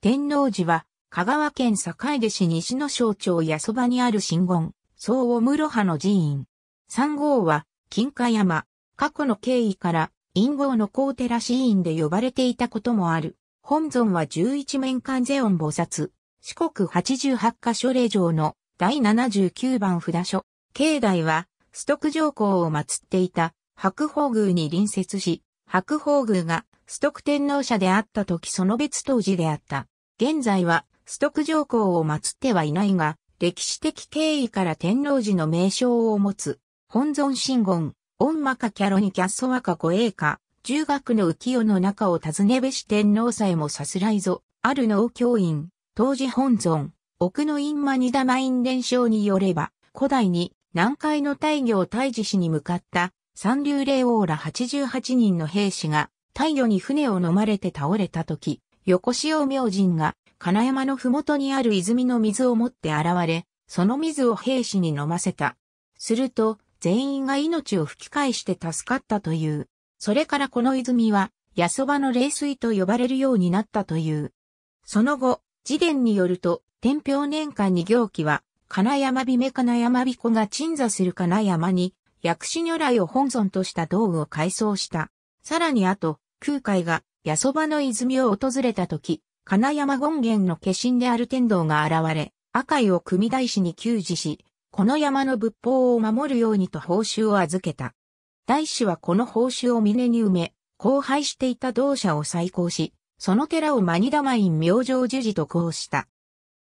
天王寺は、香川県坂出市西の省庁やそばにある神言、総を室派の寺院。三号は、金華山、過去の経緯から、陰号の高寺寺院で呼ばれていたこともある。本尊は十一面観世音菩薩、四国八十八箇所霊場の第七十九番札所。境内は、ッ徳上皇を祀っていた白宝宮に隣接し、白宝宮が徳天皇社であった時その別当時であった。現在は、須徳上皇を祀ってはいないが、歴史的経緯から天皇寺の名称を持つ、本尊神言、御魔かキャロニキャッソワ若護衛か、中学の浮世の中を尋ねべし天皇さえもさすらいぞ、ある農教員、当時本尊、奥の院間二玉院伝承によれば、古代に南海の大行大寺市に向かった三流霊王ら88人の兵士が大魚に船を飲まれて倒れた時、横潮明神が金山のふもとにある泉の水を持って現れ、その水を兵士に飲ませた。すると、全員が命を吹き返して助かったという。それからこの泉は、ヤ蕎麦の冷水と呼ばれるようになったという。その後、次伝によると、天平年間に行基は、金山姫め金山彦が鎮座する金山に、薬師如来を本尊とした道具を改装した。さらにあと、空海が、八そばの泉を訪れた時、金山権現の化身である天道が現れ、赤井を組大師に給仕し、この山の仏法を守るようにと報酬を預けた。大師はこの報酬を峰に埋め、荒廃していた同社を再興し、その寺をマニダマイン明星樹寺とこうした。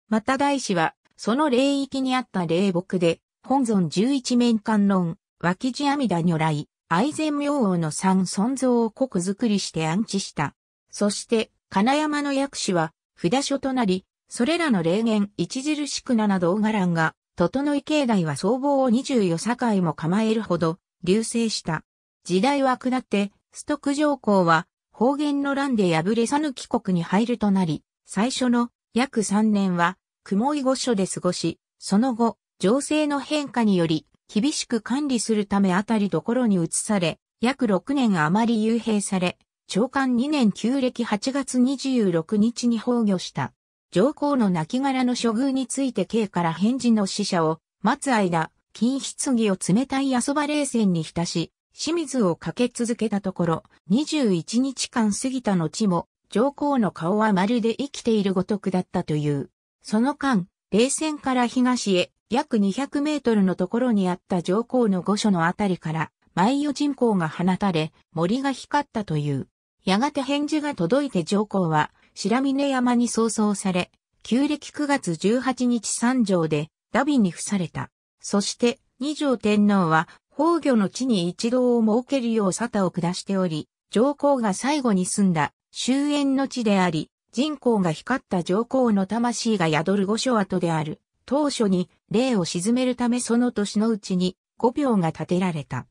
また大師は、その霊域にあった霊木で、本尊十一面観音、脇地阿弥陀如来、愛禅明王の三尊像をづくりして安置した。そして、金山の薬師は、札所となり、それらの霊言著しくなな動画欄が、整い境内は僧帽を二十4境も構えるほど、流星した。時代は下って、ストク上皇は、方言の乱で破れさぬ帰国に入るとなり、最初の約三年は、雲井御所で過ごし、その後、情勢の変化により、厳しく管理するためあたりどころに移され、約6年余り幽閉され、長官2年旧暦8月26日に崩御した。上皇の亡骸の処遇について刑から返事の使者を待つ間、金棺を冷たい遊ば冷泉に浸し、清水をかけ続けたところ、21日間過ぎた後も、上皇の顔はまるで生きているごとくだったという。その間、冷戦から東へ、約200メートルのところにあった上皇の御所のあたりから、舞与人口が放たれ、森が光ったという。やがて返事が届いて上皇は、白峰山に葬送され、旧暦9月18日三条で、ダビに付された。そして、二条天皇は、宝御の地に一堂を設けるよう沙汰を下しており、上皇が最後に住んだ終焉の地であり、人口が光った上皇の魂が宿る御所跡である。当初に霊を沈めるためその年のうちに五廟が建てられた。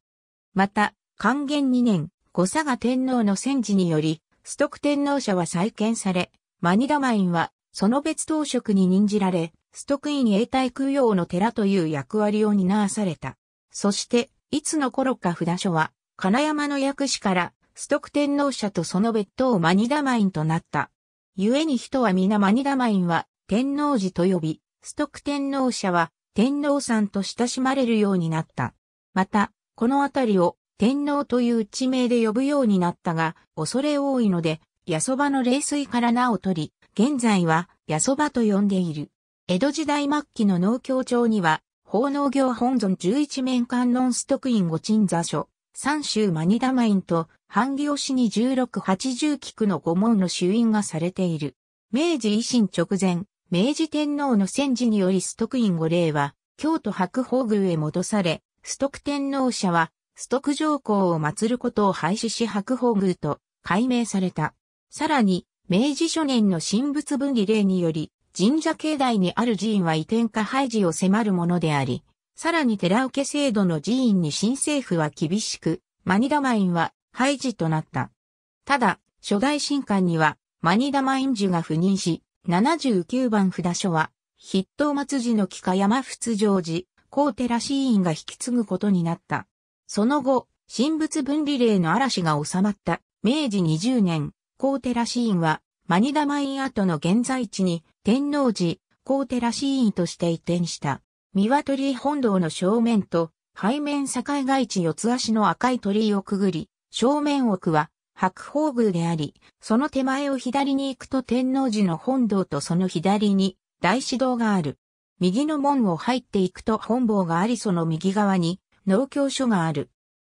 また、還元2年、五佐賀天皇の戦時により、ストク天皇社は再建され、マニダマインは、その別当職に任じられ、ストク院永代供養の寺という役割を担わされた。そして、いつの頃か札所は、金山の薬師から、ストク天皇社とその別当マニダマインとなった。故に人は皆マニダマインは、天皇寺と呼び、ストク天皇社は天皇さんと親しまれるようになった。また、この辺りを天皇という地名で呼ぶようになったが、恐れ多いので、ヤソバの冷水から名を取り、現在はヤソバと呼んでいる。江戸時代末期の農協町には、法農業本尊11面観音ストク院御鎮座所、三州マニダマ院と、半行しに1680菊の御門の主院がされている。明治維新直前、明治天皇の戦時によりス徳院御霊は、京都白宝宮へ戻され、ス徳天皇社は、ス徳上皇を祀ることを廃止し白宝宮と改名された。さらに、明治初年の神仏分離令により、神社境内にある寺院は移転か廃寺を迫るものであり、さらに寺受け制度の寺院に新政府は厳しく、マニダマインは廃寺となった。ただ、初代神官には、マニダマイン寺が赴任し、79番札所は、筆頭末寺の北山仏常寺、高寺寺院が引き継ぐことになった。その後、神仏分離令の嵐が収まった明治20年、高寺寺院は、マニダマイン跡の現在地に天王寺、高寺寺院として移転した。三輪鳥本堂の正面と、背面境外地四つ足の赤い鳥居をくぐり、正面奥は白宝宮であり、その手前を左に行くと天王寺の本堂とその左に大師堂がある。右の門を入っていくと本坊がありその右側に農協所がある。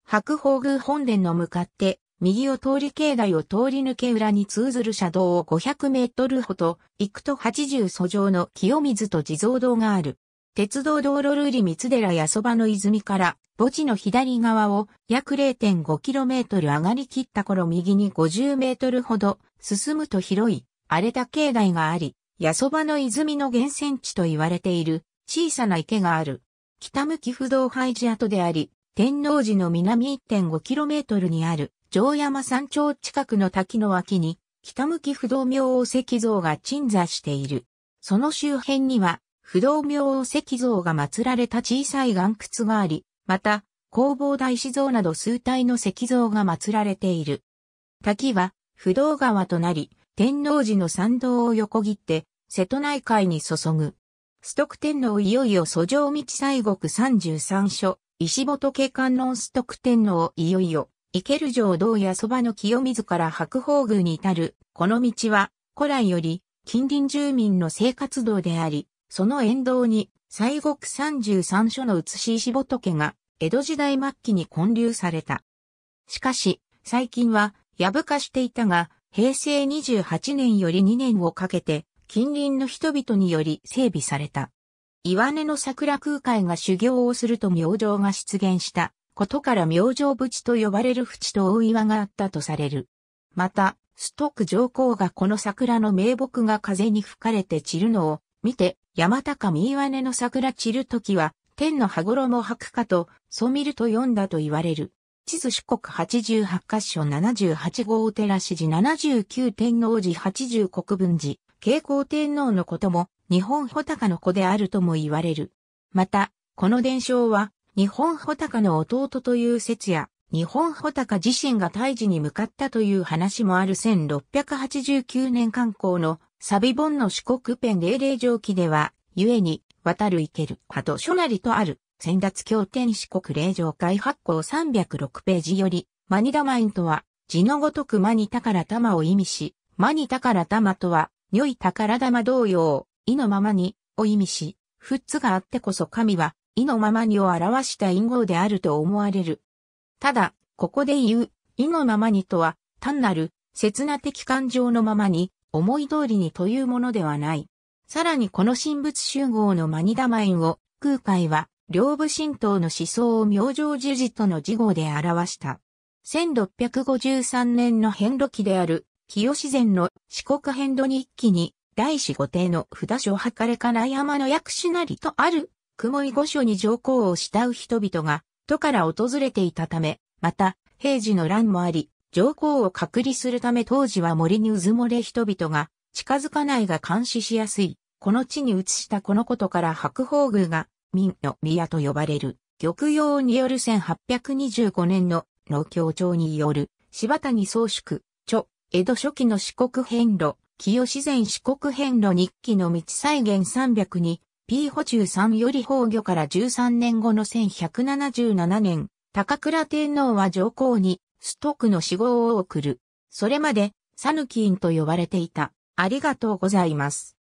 白宝宮本殿の向かって右を通り境内を通り抜け裏に通ずる車道を500メートルほど行くと80祖上の清水と地蔵堂がある。鉄道道路ルーリ三寺やそばの泉から墓地の左側を約 0.5km 上がりきった頃右に 50m ほど進むと広い荒れた境内があり、八そばの泉の源泉地と言われている小さな池がある。北向き不動廃寺跡であり、天王寺の南 1.5km にある城山山頂近くの滝の脇に北向き不動明王石像が鎮座している。その周辺には不動明王石像が祀られた小さい岩窟があり、また、弘法大師像など数体の石像が祀られている。滝は、不動川となり、天王寺の参道を横切って、瀬戸内海に注ぐ。ストク天皇いよいよ蘇上道西国三十三所、石仏観音ストク天皇いよいよ、池ル城道やそばの清水から白宝宮に至る、この道は、古来より、近隣住民の生活道であり、その沿道に、西国三十三所の写し石仏が江戸時代末期に建立された。しかし、最近は、やぶ化していたが、平成28年より2年をかけて、近隣の人々により整備された。岩根の桜空海が修行をすると明星が出現したことから明星淵と呼ばれる淵と大岩があったとされる。また、ストック上皇がこの桜の名木が風に吹かれて散るのを見て、山高見岩根の桜散る時は天の羽衣くかと、そう見ると読んだと言われる。地図四国八十八箇所十八号寺市寺十九天皇寺八十国分寺、慶光天皇のことも、日本穂高の子であるとも言われる。また、この伝承は、日本穂高の弟という説や、日本穂高自身が大治に向かったという話もある1689年観光のサビ本の四国ペン00上記では、故に、渡る行ける、ハド書なりとある、先達協定四国令状会発行306ページより、マニダマインとは、字のごとくマニタから玉を意味し、マニタから玉とは、良い宝玉同様、意のままに、を意味し、フッツがあってこそ神は、意のままにを表した因号であると思われる。ただ、ここで言う、意のままにとは、単なる、刹那的感情のままに、思い通りにというものではない。さらにこの神仏集合のマニダマインを、空海は、両部神道の思想を明星樹寺との事号で表した。1653年の変路期である、清自然の四国変路一気に、第四五帝の札所はかれかな山の薬師なりとある、雲井御所に上皇を慕う人々が、都から訪れていたため、また、平時の乱もあり、上皇を隔離するため当時は森に渦漏れ人々が、近づかないが監視しやすい、この地に移したこのことから白鳳宮が、民の宮と呼ばれる、玉葉による1825年の農協長による、柴谷宗宿、著、江戸初期の四国遍路、清自然四国遍路日記の道再現300に、P 補充3より崩御から13年後の1177年、高倉天皇は上皇に、ストックの死亡を送る。それまで、サヌキンと呼ばれていた。ありがとうございます。